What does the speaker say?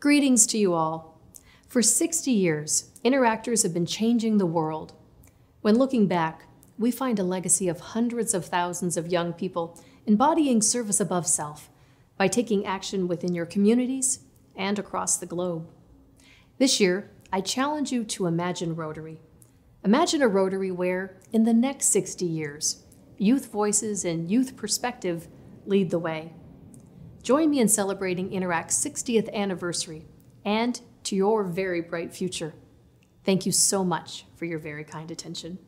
Greetings to you all. For 60 years, interactors have been changing the world. When looking back, we find a legacy of hundreds of thousands of young people embodying service above self by taking action within your communities and across the globe. This year, I challenge you to imagine Rotary. Imagine a Rotary where, in the next 60 years, youth voices and youth perspective lead the way. Join me in celebrating Interact's 60th anniversary and to your very bright future. Thank you so much for your very kind attention.